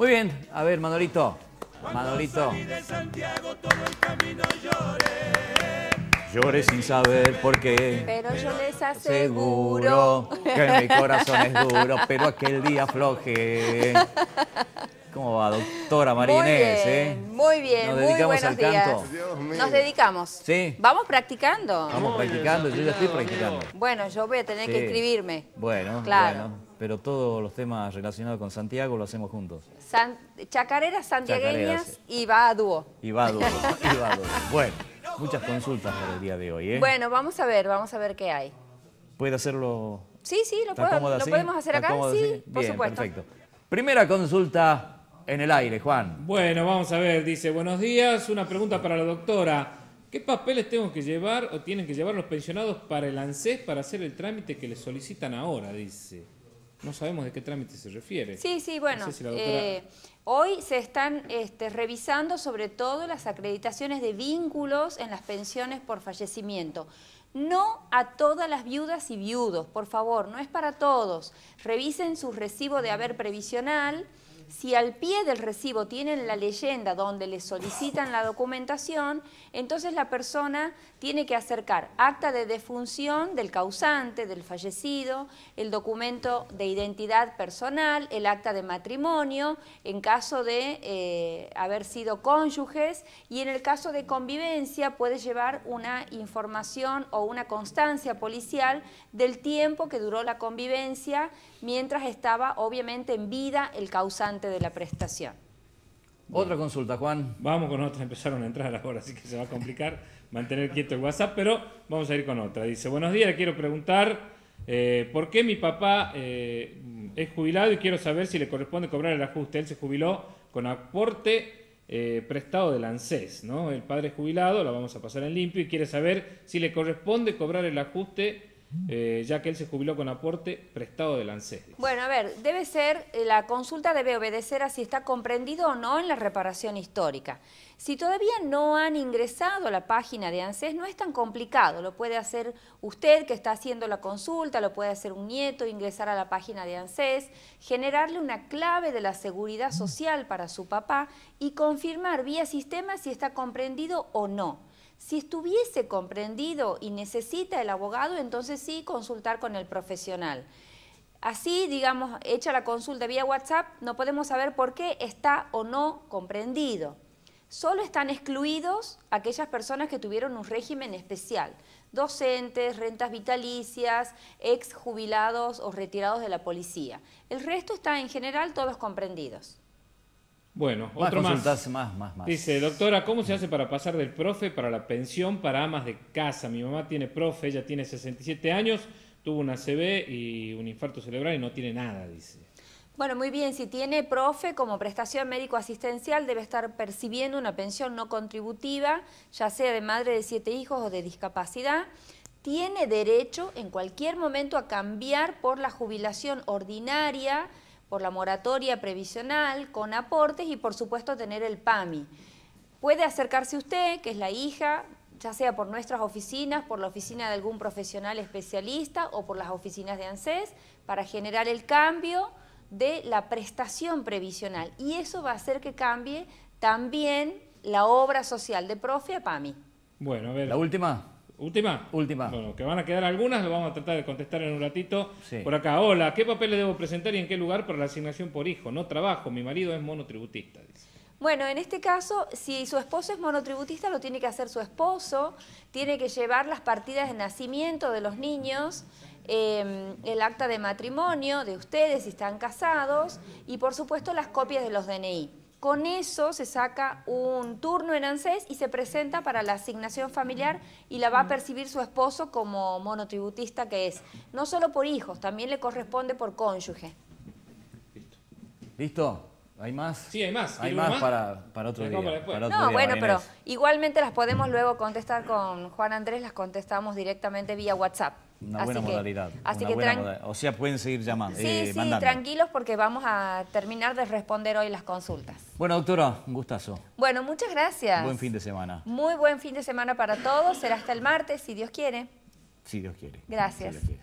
Muy bien, a ver, Manolito. Manolito. Lloré sin saber por qué. Pero yo les aseguro que mi corazón es duro, pero aquel día floje. ¿Cómo va, doctora Marinés? Eh? Muy bien, Nos dedicamos muy buenos al canto. Días. Nos dedicamos. Sí. Vamos practicando. Vamos practicando, yo ya estoy practicando. Bueno, yo voy a tener que escribirme. Bueno, claro pero todos los temas relacionados con Santiago lo hacemos juntos. chacareras santiagueñas y va a dúo. Y va a dúo, y Bueno, muchas consultas para el día de hoy, ¿eh? Bueno, vamos a ver, vamos a ver qué hay. ¿Puede hacerlo? Sí, sí, lo, podemos hacer acá, sí, por supuesto. perfecto. Primera consulta en el aire, Juan. Bueno, vamos a ver, dice, buenos días, una pregunta para la doctora. ¿Qué papeles tengo que llevar o tienen que llevar los pensionados para el ANSES para hacer el trámite que les solicitan ahora? Dice. No sabemos de qué trámite se refiere. Sí, sí, bueno. Eh, hoy se están este, revisando sobre todo las acreditaciones de vínculos en las pensiones por fallecimiento. No a todas las viudas y viudos, por favor, no es para todos. Revisen su recibo de haber previsional si al pie del recibo tienen la leyenda donde le solicitan la documentación, entonces la persona tiene que acercar acta de defunción del causante, del fallecido, el documento de identidad personal, el acta de matrimonio, en caso de eh, haber sido cónyuges, y en el caso de convivencia puede llevar una información o una constancia policial del tiempo que duró la convivencia mientras estaba obviamente en vida el causante de la prestación. Otra consulta, Juan. Vamos con otra, empezaron a entrar ahora, así que se va a complicar mantener quieto el WhatsApp, pero vamos a ir con otra. Dice, buenos días, quiero preguntar eh, por qué mi papá eh, es jubilado y quiero saber si le corresponde cobrar el ajuste. Él se jubiló con aporte eh, prestado del ANSES, ¿no? El padre es jubilado, la vamos a pasar en limpio y quiere saber si le corresponde cobrar el ajuste eh, ya que él se jubiló con aporte prestado del ANSES. Bueno, a ver, debe ser, eh, la consulta debe obedecer a si está comprendido o no en la reparación histórica. Si todavía no han ingresado a la página de ANSES, no es tan complicado, lo puede hacer usted que está haciendo la consulta, lo puede hacer un nieto, ingresar a la página de ANSES, generarle una clave de la seguridad social para su papá y confirmar vía sistema si está comprendido o no. Si estuviese comprendido y necesita el abogado, entonces sí consultar con el profesional. Así, digamos, hecha la consulta vía WhatsApp, no podemos saber por qué está o no comprendido. Solo están excluidos aquellas personas que tuvieron un régimen especial, docentes, rentas vitalicias, ex jubilados o retirados de la policía. El resto está en general todos comprendidos. Bueno, otro más. Dice, doctora, ¿cómo se hace para pasar del profe para la pensión para amas de casa? Mi mamá tiene profe, ella tiene 67 años, tuvo una CB y un infarto cerebral y no tiene nada, dice. Bueno, muy bien, si tiene profe como prestación médico-asistencial debe estar percibiendo una pensión no contributiva, ya sea de madre de siete hijos o de discapacidad tiene derecho en cualquier momento a cambiar por la jubilación ordinaria por la moratoria previsional, con aportes y por supuesto tener el PAMI. Puede acercarse usted, que es la hija, ya sea por nuestras oficinas, por la oficina de algún profesional especialista o por las oficinas de ANSES, para generar el cambio de la prestación previsional. Y eso va a hacer que cambie también la obra social de profe a PAMI. Bueno, a ver. La última. ¿Última? Última. Bueno, que van a quedar algunas, lo vamos a tratar de contestar en un ratito. Por acá, hola, ¿qué papel le debo presentar y en qué lugar para la asignación por hijo? No trabajo, mi marido es monotributista, Bueno, en este caso, si su esposo es monotributista, lo tiene que hacer su esposo, tiene que llevar las partidas de nacimiento de los niños, eh, el acta de matrimonio de ustedes si están casados y por supuesto las copias de los DNI. Con eso se saca un turno en ANSES y se presenta para la asignación familiar y la va a percibir su esposo como monotributista que es. No solo por hijos, también le corresponde por cónyuge. Listo. ¿Listo? Hay más. Sí, hay más. Hay más, para, otro día. no, bueno, pero igualmente las podemos luego contestar con Juan Andrés, las contestamos directamente vía WhatsApp. Una buena modalidad. Así que O sea, pueden seguir llamando. Sí, eh, sí, tranquilos porque vamos a terminar de responder hoy las consultas. Bueno, doctora, un gustazo. Bueno, muchas gracias. Buen fin de semana. Muy buen fin de semana para todos. Será hasta el martes, si Dios quiere. Si Dios quiere. Gracias.